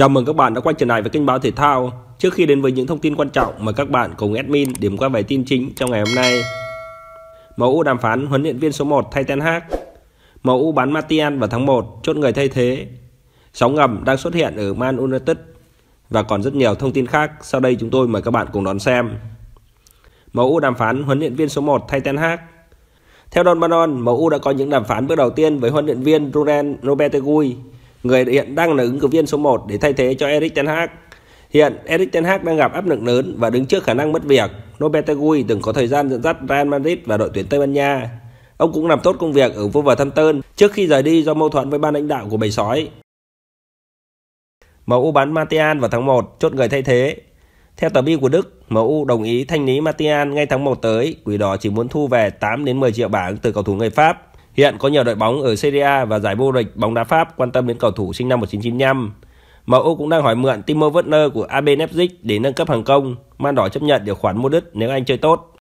Chào mừng các bạn đã quay trở lại với kênh báo thể thao. Trước khi đến với những thông tin quan trọng mời các bạn cùng admin điểm qua vài tin chính trong ngày hôm nay. MU đàm phán huấn luyện viên số 1 thay Ten Hag. MU bán Matian vào tháng 1, chốt người thay thế. Sóng ngầm đang xuất hiện ở Man United và còn rất nhiều thông tin khác. Sau đây chúng tôi mời các bạn cùng đón xem. MU đàm phán huấn luyện viên số 1 thay Ten Hag. Theo Don Banon, MU đã có những đàm phán bước đầu tiên với huấn luyện viên Ruben Robertegui người hiện đang là ứng cử viên số 1 để thay thế cho Eric Ten Hag. Hiện Eric Ten Hag đang gặp áp lực lớn và đứng trước khả năng mất việc. Lopetegui từng có thời gian dẫn dắt Real Madrid và đội tuyển Tây Ban Nha. Ông cũng làm tốt công việc ở Wolverhampton trước khi rời đi do mâu thuẫn với ban lãnh đạo của bầy sói. MU bán Martial vào tháng 1, chốt người thay thế. Theo tờ Bi của Đức, MU đồng ý thanh lý Martial ngay tháng 1 tới, quỷ đỏ chỉ muốn thu về 8 đến 10 triệu bảng từ cầu thủ người Pháp Hiện có nhiều đội bóng ở Serie A và giải vô địch bóng đá Pháp quan tâm đến cầu thủ sinh năm 1995. MU cũng đang hỏi mượn Timo Werner của AB Leipzig để nâng cấp hàng công. Man đỏ chấp nhận điều khoản mua đứt nếu anh chơi tốt.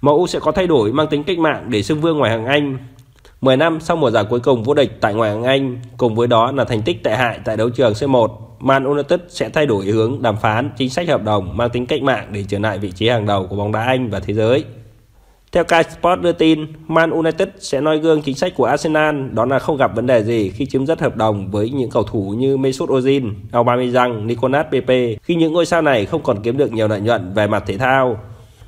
MU sẽ có thay đổi mang tính cách mạng để xưng vương ngoài hàng Anh. 10 năm sau mùa giải cuối cùng vô địch tại ngoài hàng Anh, cùng với đó là thành tích tệ hại tại đấu trường C1, Man United sẽ thay đổi hướng đàm phán chính sách hợp đồng mang tính cách mạng để trở lại vị trí hàng đầu của bóng đá Anh và thế giới. Theo Sky Sports đưa tin, Man United sẽ noi gương chính sách của Arsenal, đó là không gặp vấn đề gì khi chấm dứt hợp đồng với những cầu thủ như Mesut Ozil, Aubameyang, Nicolas Pepe khi những ngôi sao này không còn kiếm được nhiều lợi nhuận về mặt thể thao.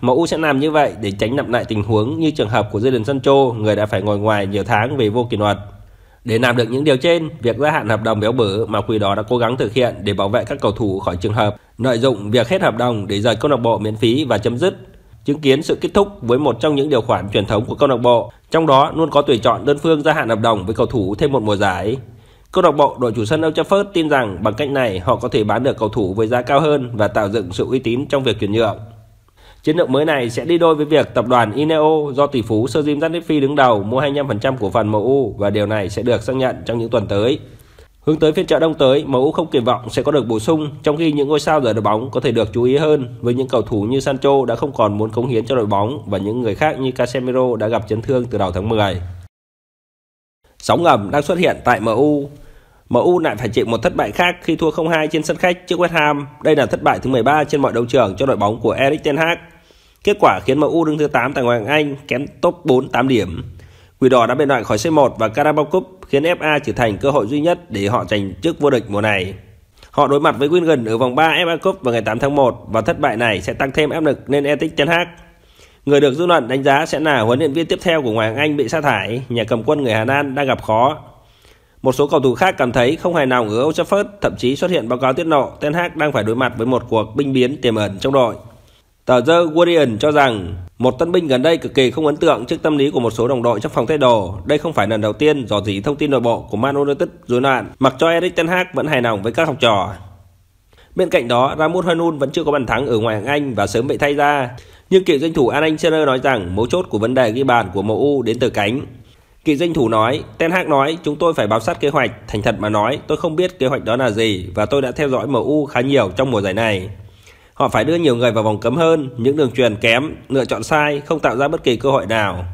MU sẽ làm như vậy để tránh lặp lại tình huống như trường hợp của Jadon Sancho, người đã phải ngồi ngoài nhiều tháng vì vô kỷ luật. Để làm được những điều trên, việc gia hạn hợp đồng béo bở mà quỷ đó đã cố gắng thực hiện để bảo vệ các cầu thủ khỏi trường hợp lợi dụng việc hết hợp đồng để rời câu lạc bộ miễn phí và chấm dứt chứng kiến sự kết thúc với một trong những điều khoản truyền thống của câu lạc bộ, trong đó luôn có tuyển chọn đơn phương gia hạn hợp đồng với cầu thủ thêm một mùa giải. Câu lạc bộ đội chủ sân Old Trafford tin rằng bằng cách này họ có thể bán được cầu thủ với giá cao hơn và tạo dựng sự uy tín trong việc chuyển nhượng. Chiến lược mới này sẽ đi đôi với việc tập đoàn Ineo do tỷ phú Sir Jim Ratcliffe đứng đầu mua 25% cổ phần MU và điều này sẽ được xác nhận trong những tuần tới. Hướng tới phiên chợ đông tới, MU không kỳ vọng sẽ có được bổ sung, trong khi những ngôi sao giờ đội bóng có thể được chú ý hơn với những cầu thủ như Sancho đã không còn muốn cống hiến cho đội bóng và những người khác như Casemiro đã gặp chấn thương từ đầu tháng 10. Sóng ngầm đang xuất hiện tại MU. MU lại phải chịu một thất bại khác khi thua 0-2 trên sân khách trước West Ham. Đây là thất bại thứ 13 trên mọi đấu trường cho đội bóng của Erik ten Hag. Kết quả khiến MU đứng thứ 8 tại ngoại hạng Anh, kém top 4 8 điểm. Quỷ đỏ đã bị loại khỏi C1 và Carabao Cup khiến FA trở thành cơ hội duy nhất để họ giành chức vô địch mùa này. Họ đối mặt với Wigan ở vòng 3 FA Cup vào ngày 8 tháng 1 và thất bại này sẽ tăng thêm áp lực lên Etik Ten Hag. Người được dư luận đánh giá sẽ là huấn luyện viên tiếp theo của ngoại hạng Anh bị sa thải, nhà cầm quân người Hà Lan đang gặp khó. Một số cầu thủ khác cảm thấy không hài lòng ở Old Trafford, thậm chí xuất hiện báo cáo tiết lộ Ten Hag đang phải đối mặt với một cuộc binh biến tiềm ẩn trong đội. Tờ The Guardian cho rằng một tân binh gần đây cực kỳ không ấn tượng trước tâm lý của một số đồng đội trong phòng thay đồ. Đây không phải lần đầu tiên dò dỉ thông tin nội bộ của Man United rối loạn, mặc cho Erik Ten Hag vẫn hài lòng với các học trò. Bên cạnh đó, Ramut Hoynun vẫn chưa có bàn thắng ở ngoại hạng Anh và sớm bị thay ra. Nhưng cựu danh thủ An Anh Scherer nói rằng mấu chốt của vấn đề ghi bàn của MU đến từ cánh. Cựu danh thủ nói, Ten Hag nói chúng tôi phải bám sát kế hoạch, thành thật mà nói tôi không biết kế hoạch đó là gì và tôi đã theo dõi MU khá nhiều trong mùa giải này. Họ phải đưa nhiều người vào vòng cấm hơn, những đường truyền kém, lựa chọn sai, không tạo ra bất kỳ cơ hội nào.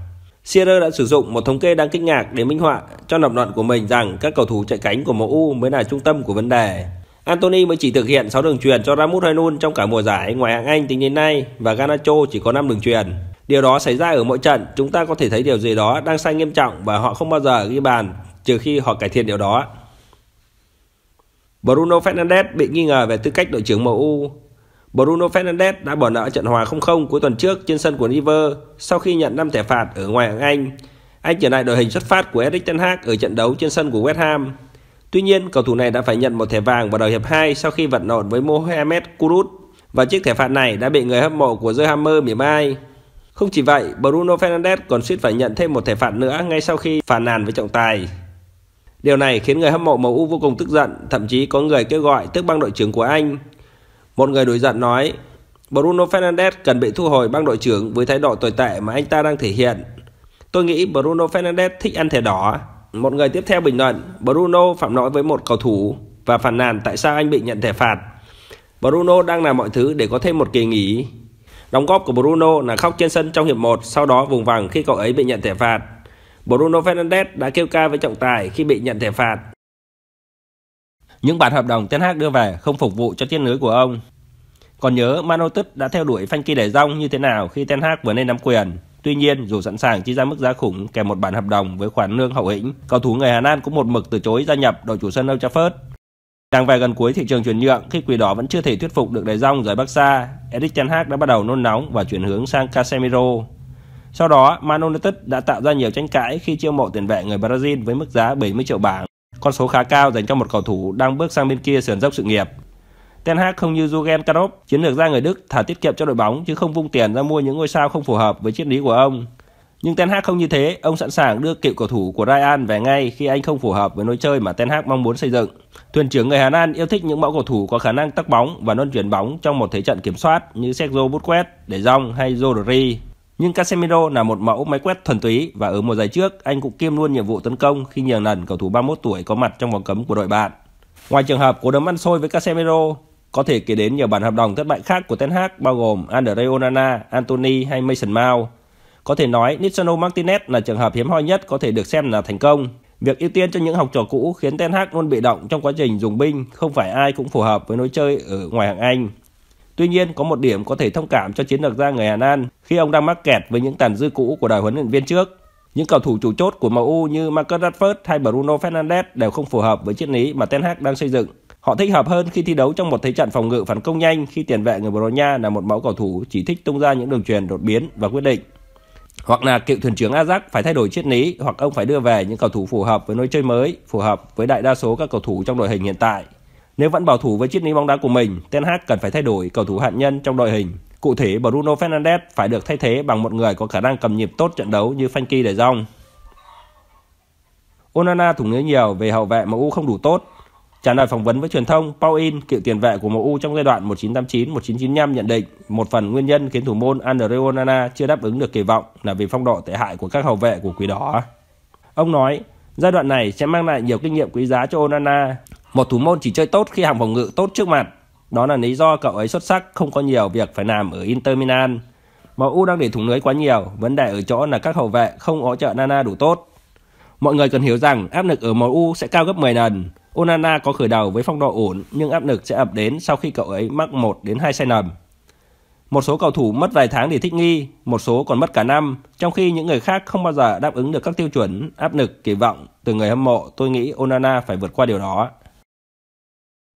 Sierra đã sử dụng một thống kê đáng kinh ngạc để minh họa cho lập luận của mình rằng các cầu thủ chạy cánh của MU mới là trung tâm của vấn đề. Anthony mới chỉ thực hiện 6 đường truyền cho Ramut Hainun trong cả mùa giải ngoài hạng Anh tính đến nay và Garnacho chỉ có 5 đường truyền. Điều đó xảy ra ở mỗi trận, chúng ta có thể thấy điều gì đó đang sai nghiêm trọng và họ không bao giờ ghi bàn trừ khi họ cải thiện điều đó. Bruno Fernandes bị nghi ngờ về tư cách đội trưởng MU. Bruno Fernandes đã bỏ nợ trận hòa 0-0 cuối tuần trước trên sân của River sau khi nhận 5 thẻ phạt ở ngoài hạng Anh. Anh trở lại đội hình xuất phát của Erik Ten Hag ở trận đấu trên sân của West Ham. Tuy nhiên, cầu thủ này đã phải nhận một thẻ vàng vào đầu hiệp 2 sau khi vật lộn với Mohamed Kudus và chiếc thẻ phạt này đã bị người hâm mộ của The Hammer mỉa mai. Không chỉ vậy, Bruno Fernandes còn suýt phải nhận thêm một thẻ phạt nữa ngay sau khi phàn nàn với trọng tài. Điều này khiến người hâm mộ MU vô cùng tức giận, thậm chí có người kêu gọi tước băng đội trưởng của anh. Một người đuổi giận nói, Bruno Fernandes cần bị thu hồi băng đội trưởng với thái độ tồi tệ mà anh ta đang thể hiện. Tôi nghĩ Bruno Fernandes thích ăn thẻ đỏ. Một người tiếp theo bình luận, Bruno phạm lỗi với một cầu thủ và phản nàn tại sao anh bị nhận thẻ phạt. Bruno đang làm mọi thứ để có thêm một kỳ nghỉ. Đóng góp của Bruno là khóc trên sân trong hiệp 1, sau đó vùng vằng khi cậu ấy bị nhận thẻ phạt. Bruno Fernandes đã kêu ca với trọng tài khi bị nhận thẻ phạt những bản hợp đồng Ten Hag đưa về không phục vụ cho tiết lưới của ông. Còn nhớ Man United đã theo đuổi Frankie để rong như thế nào khi Ten Hag vừa lên nắm quyền. Tuy nhiên, dù sẵn sàng chi ra mức giá khủng kèm một bản hợp đồng với khoản lương hậu hĩnh, cầu thủ người Hà Lan cũng một mực từ chối gia nhập đội chủ sân Old Trafford. Càng về gần cuối thị trường chuyển nhượng, khi Quỷ Đỏ vẫn chưa thể thuyết phục được Đề Rong rời Barca, Erik Ten Hag đã bắt đầu nôn nóng và chuyển hướng sang Casemiro. Sau đó, Man United đã tạo ra nhiều tranh cãi khi chiêu mộ tiền vệ người Brazil với mức giá 70 triệu bảng con số khá cao dành cho một cầu thủ đang bước sang bên kia sườn dốc sự nghiệp. Ten Hag không như Jurgen Klopp, chiến lược ra người Đức thả tiết kiệm cho đội bóng chứ không vung tiền ra mua những ngôi sao không phù hợp với triết lý của ông. Nhưng Ten Hag không như thế, ông sẵn sàng đưa cựu cầu thủ của Ryan về ngay khi anh không phù hợp với lối chơi mà Ten Hag mong muốn xây dựng. Thuyền trưởng người Hà Lan yêu thích những mẫu cầu thủ có khả năng tắc bóng và luân chuyển bóng trong một thế trận kiểm soát như Sergio Busquets, De Jong hay Rodri. Nhưng Casemiro là một mẫu máy quét thuần túy và ở mùa giải trước, anh cũng kiêm luôn nhiệm vụ tấn công khi nhiều lần cầu thủ 31 tuổi có mặt trong vòng cấm của đội bạn. Ngoài trường hợp cố đấm ăn xôi với Casemiro, có thể kể đến nhiều bản hợp đồng thất bại khác của Ten Hag bao gồm Andre Onana, Anthony hay Mason Mount. Có thể nói, Nisano Martinez là trường hợp hiếm hoi nhất có thể được xem là thành công. Việc ưu tiên cho những học trò cũ khiến Ten Hag luôn bị động trong quá trình dùng binh, không phải ai cũng phù hợp với lối chơi ở ngoài hạng Anh. Tuy nhiên, có một điểm có thể thông cảm cho chiến lược gia người Hà Lan khi ông đang mắc kẹt với những tàn dư cũ của đời huấn luyện viên trước. Những cầu thủ chủ chốt của MU như Marcus Rashford hay Bruno Fernandes đều không phù hợp với triết lý mà Ten Hag đang xây dựng. Họ thích hợp hơn khi thi đấu trong một thế trận phòng ngự phản công nhanh khi tiền vệ người Bồ Đào Nha là một mẫu cầu thủ chỉ thích tung ra những đường truyền đột biến và quyết định. Hoặc là cựu thuyền trưởng Ajax phải thay đổi triết lý hoặc ông phải đưa về những cầu thủ phù hợp với lối chơi mới, phù hợp với đại đa số các cầu thủ trong đội hình hiện tại. Nếu vẫn bảo thủ với chiếc ni bóng đá của mình, Ten Hag cần phải thay đổi cầu thủ hạt nhân trong đội hình. Cụ thể Bruno Fernandes phải được thay thế bằng một người có khả năng cầm nhịp tốt trận đấu như Frankie để Jong. Onana thủng lưới nhiều về hậu vệ MU không đủ tốt. Trả lời phỏng vấn với truyền thông, Paul In, cựu tiền vệ của MU trong giai đoạn 1989-1995 nhận định một phần nguyên nhân khiến thủ môn Andre Onana chưa đáp ứng được kỳ vọng là vì phong độ tệ hại của các hậu vệ của Quỷ Đỏ. Ông nói, giai đoạn này sẽ mang lại nhiều kinh nghiệm quý giá cho Onana một thủ môn chỉ chơi tốt khi hàng phòng ngự tốt trước mặt. Đó là lý do cậu ấy xuất sắc không có nhiều việc phải làm ở Inter Milan. MU đang để thủng lưới quá nhiều, vấn đề ở chỗ là các hậu vệ không hỗ trợ Nana đủ tốt. Mọi người cần hiểu rằng áp lực ở MU sẽ cao gấp 10 lần. Onana có khởi đầu với phong độ ổn nhưng áp lực sẽ ập đến sau khi cậu ấy mắc 1 đến 2 sai lầm. Một số cầu thủ mất vài tháng để thích nghi, một số còn mất cả năm, trong khi những người khác không bao giờ đáp ứng được các tiêu chuẩn, áp lực, kỳ vọng từ người hâm mộ, tôi nghĩ Onana phải vượt qua điều đó.